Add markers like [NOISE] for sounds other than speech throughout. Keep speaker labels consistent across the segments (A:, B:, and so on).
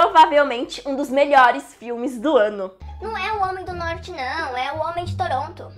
A: provavelmente um dos melhores filmes do ano. Não é o Homem do Norte, não, é o Homem de Toronto.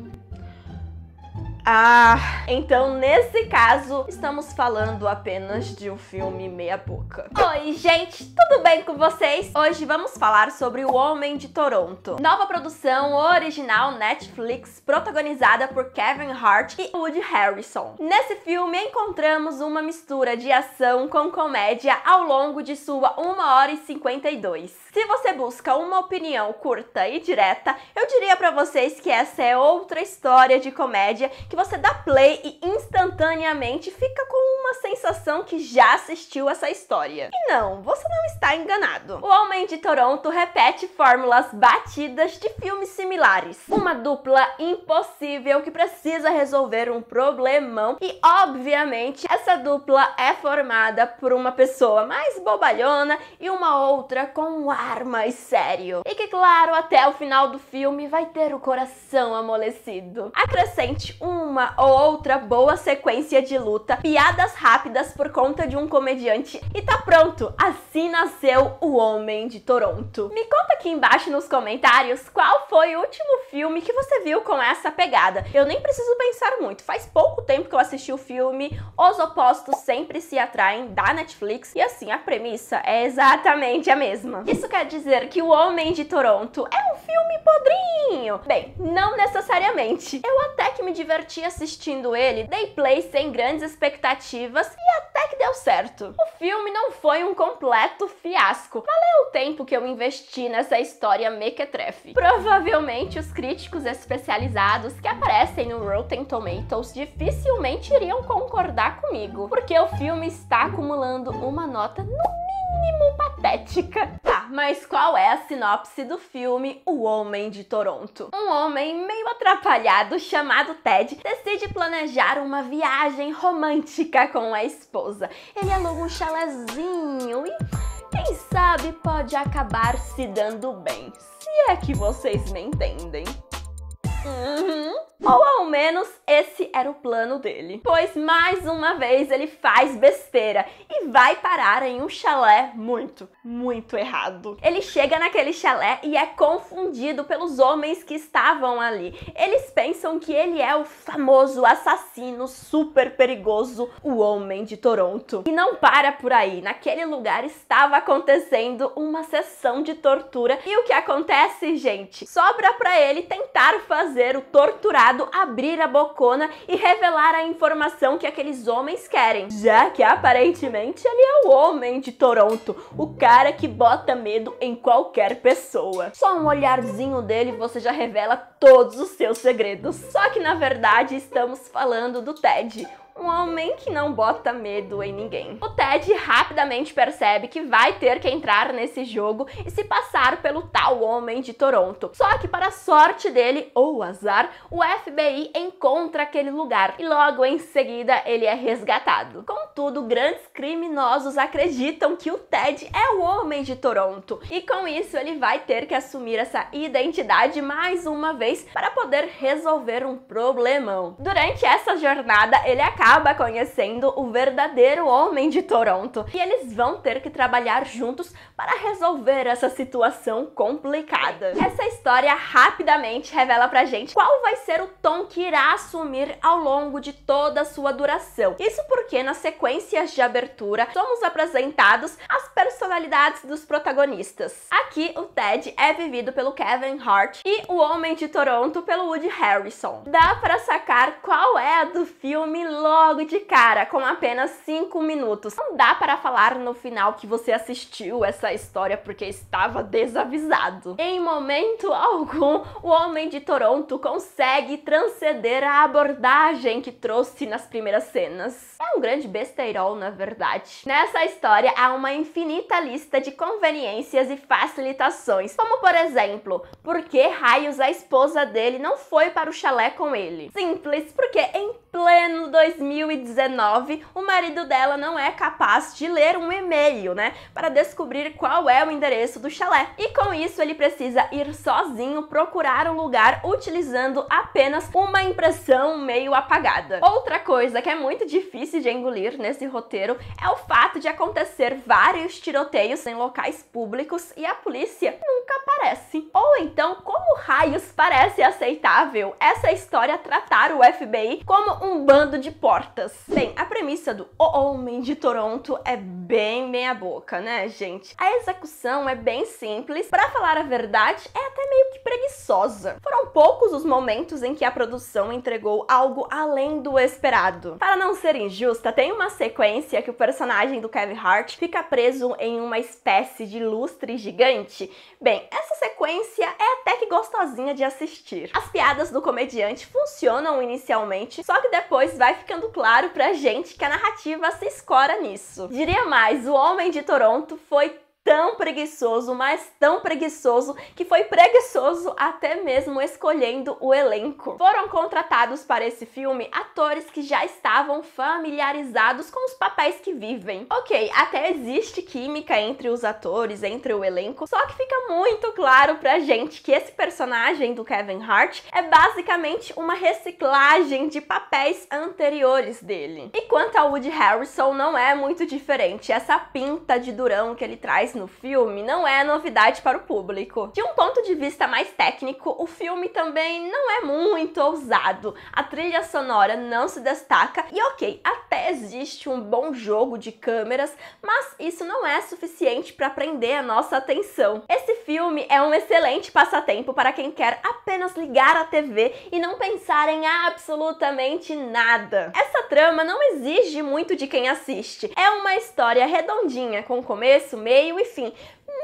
A: Ah, então nesse caso, estamos falando apenas de um filme meia boca. Oi, gente, tudo bem com vocês? Hoje vamos falar sobre O Homem de Toronto. Nova produção original Netflix, protagonizada por Kevin Hart e Woody Harrison. Nesse filme encontramos uma mistura de ação com comédia ao longo de sua 1 hora e 52. Se você busca uma opinião curta e direta, eu diria para vocês que essa é outra história de comédia que você dá play e instantaneamente fica com uma sensação que já assistiu essa história. E não, você não está enganado. O Homem de Toronto repete fórmulas batidas de filmes similares. Uma dupla impossível que precisa resolver um problemão e, obviamente, essa dupla é formada por uma pessoa mais bobalhona e uma outra com um ar mais sério. E que, claro, até o final do filme vai ter o coração amolecido. Acrescente um uma ou outra boa sequência de luta, piadas rápidas por conta de um comediante e tá pronto! Assim nasceu o Homem de Toronto. Me conta aqui embaixo nos comentários qual foi o último filme que você viu com essa pegada. Eu nem preciso pensar muito, faz pouco tempo que eu assisti o filme Os Opostos Sempre Se Atraem, da Netflix, e assim, a premissa é exatamente a mesma. Isso quer dizer que O Homem de Toronto é um filme podrinho? Bem, não necessariamente. Eu até que me diverti diverti assistindo ele, dei play sem grandes expectativas e até que deu certo. O filme não foi um completo fiasco. Valeu o tempo que eu investi nessa história mequetrefe. Provavelmente os críticos especializados que aparecem no Rotten Tomatoes dificilmente iriam concordar comigo, porque o filme está acumulando uma nota no mínimo patética. Mas qual é a sinopse do filme O Homem de Toronto? Um homem meio atrapalhado chamado Ted decide planejar uma viagem romântica com a esposa. Ele aluga um chalezinho e quem sabe pode acabar se dando bem. Se é que vocês me entendem. Uhum. Ou ao menos esse era o plano dele. Pois mais uma vez ele faz besteira e vai parar em um chalé muito, muito errado. Ele chega naquele chalé e é confundido pelos homens que estavam ali. Eles pensam que ele é o famoso assassino super perigoso, o homem de Toronto. E não para por aí. Naquele lugar estava acontecendo uma sessão de tortura e o que acontece, gente? Sobra para ele tentar fazer o torturado obrigado a abrir a bocona e revelar a informação que aqueles homens querem. Já que aparentemente ele é o homem de Toronto, o cara que bota medo em qualquer pessoa. Só um olharzinho dele você já revela todos os seus segredos. Só que na verdade estamos falando do Ted, um homem que não bota medo em ninguém. O Ted rapidamente percebe que vai ter que entrar nesse jogo e se passar pelo tal homem de Toronto. Só que para sorte dele ou azar, o FBI encontra aquele lugar e logo em seguida ele é resgatado. Contudo, grandes criminosos acreditam que o Ted é o homem de Toronto e com isso ele vai ter que assumir essa identidade mais uma vez para poder resolver um problemão. Durante essa jornada, ele acaba acaba conhecendo o verdadeiro homem de Toronto e eles vão ter que trabalhar juntos para resolver essa situação complicada. Essa história rapidamente revela pra gente qual vai ser o tom que irá assumir ao longo de toda a sua duração. Isso porque nas sequências de abertura somos apresentados as personalidades dos protagonistas. Aqui o Ted é vivido pelo Kevin Hart e o Homem de Toronto pelo Woody Harrison. Dá para sacar qual é a do filme logo de cara, com apenas 5 minutos. Não dá para falar no final que você assistiu essa história porque estava desavisado. Em momento [LAUGHS] algum, o homem de Toronto consegue transcender a abordagem que trouxe nas primeiras cenas. É um grande besteirol, na verdade. Nessa história há uma infinita lista de conveniências e facilitações, como por exemplo, por que raios a esposa dele não foi para o chalé com ele? Simples, porque em pleno 2019, o marido dela não é capaz de ler um e-mail, né? Para descobrir qual é o endereço do chalé. E com isso, ele precisa ir sozinho procurar um lugar utilizando apenas uma impressão meio apagada. Outra coisa que é muito difícil de engolir nesse roteiro é o fato de acontecer vários tiroteios em locais públicos e a polícia nunca aparece. Ou então, como raios parece aceitável essa história tratar o FBI como um bando de portas. Bem, a premissa do O Homem de Toronto é bem meia boca, né, gente? A execução é bem simples, para falar a verdade, é até meio que preguiçosa. Foram poucos os momentos em que a produção entregou algo além do esperado. Para não ser injusta, tem uma sequência que o personagem do Kevin Hart fica preso em uma espécie de lustre gigante. Bem, essa sequência é até que gostosinha de assistir. As piadas do comediante funcionam inicialmente, só que depois vai ficando claro pra gente que a narrativa se escora nisso. Diria mais, o Homem de Toronto foi tão preguiçoso, mas tão preguiçoso, que foi preguiçoso até mesmo escolhendo o elenco. Foram contratados para esse filme atores que já estavam familiarizados com os papéis que vivem. Ok, até existe química entre os atores, entre o elenco, só que fica muito claro pra gente que esse personagem do Kevin Hart é basicamente uma reciclagem de papéis anteriores dele. E quanto a Woody Harrison, não é muito diferente. Essa pinta de durão que ele traz no filme não é novidade para o público. Tinha um ponto ponto de vista mais técnico, o filme também não é muito ousado. A trilha sonora não se destaca e ok, até existe um bom jogo de câmeras, mas isso não é suficiente para prender a nossa atenção. Esse filme é um excelente passatempo para quem quer apenas ligar a TV e não pensar em absolutamente nada. Essa trama não exige muito de quem assiste. É uma história redondinha com começo, meio e fim,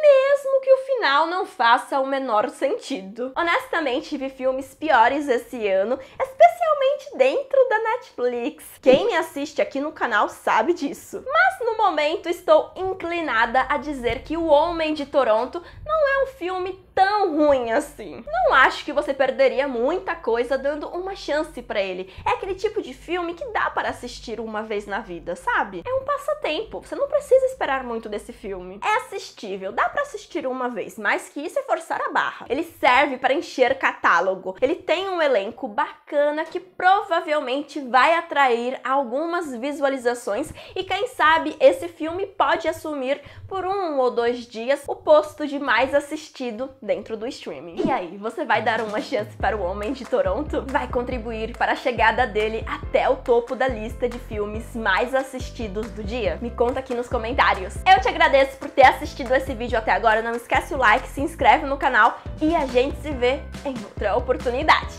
A: mesmo que o final não faça o menor sentido. Honestamente, vi filmes piores esse ano, especialmente dentro da Netflix. Quem me assiste aqui no canal sabe disso. Mas no momento estou inclinada a dizer que O Homem de Toronto não é um filme tão ruim assim. Não acho que você perderia muita coisa dando uma chance para ele. É aquele tipo de filme que dá para assistir uma vez na vida, sabe? É um passatempo. Você não precisa esperar muito desse filme. É assistível, dá para assistir uma vez, mas que isso é forçar a barra. Ele serve para encher catálogo. Ele tem um elenco bacana que provavelmente vai atrair algumas visualizações e quem sabe esse filme pode assumir por um ou dois dias o posto de mais assistido dentro do streaming. E aí, você vai dar uma chance para o Homem de Toronto? Vai contribuir para a chegada dele até o topo da lista de filmes mais assistidos do dia? Me conta aqui nos comentários. Eu te agradeço por ter assistido esse vídeo até agora, não esquece o like, se inscreve no canal e a gente se vê em outra oportunidade.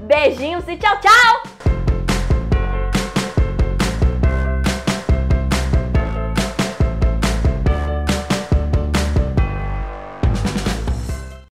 A: Beijinhos e tchau, tchau!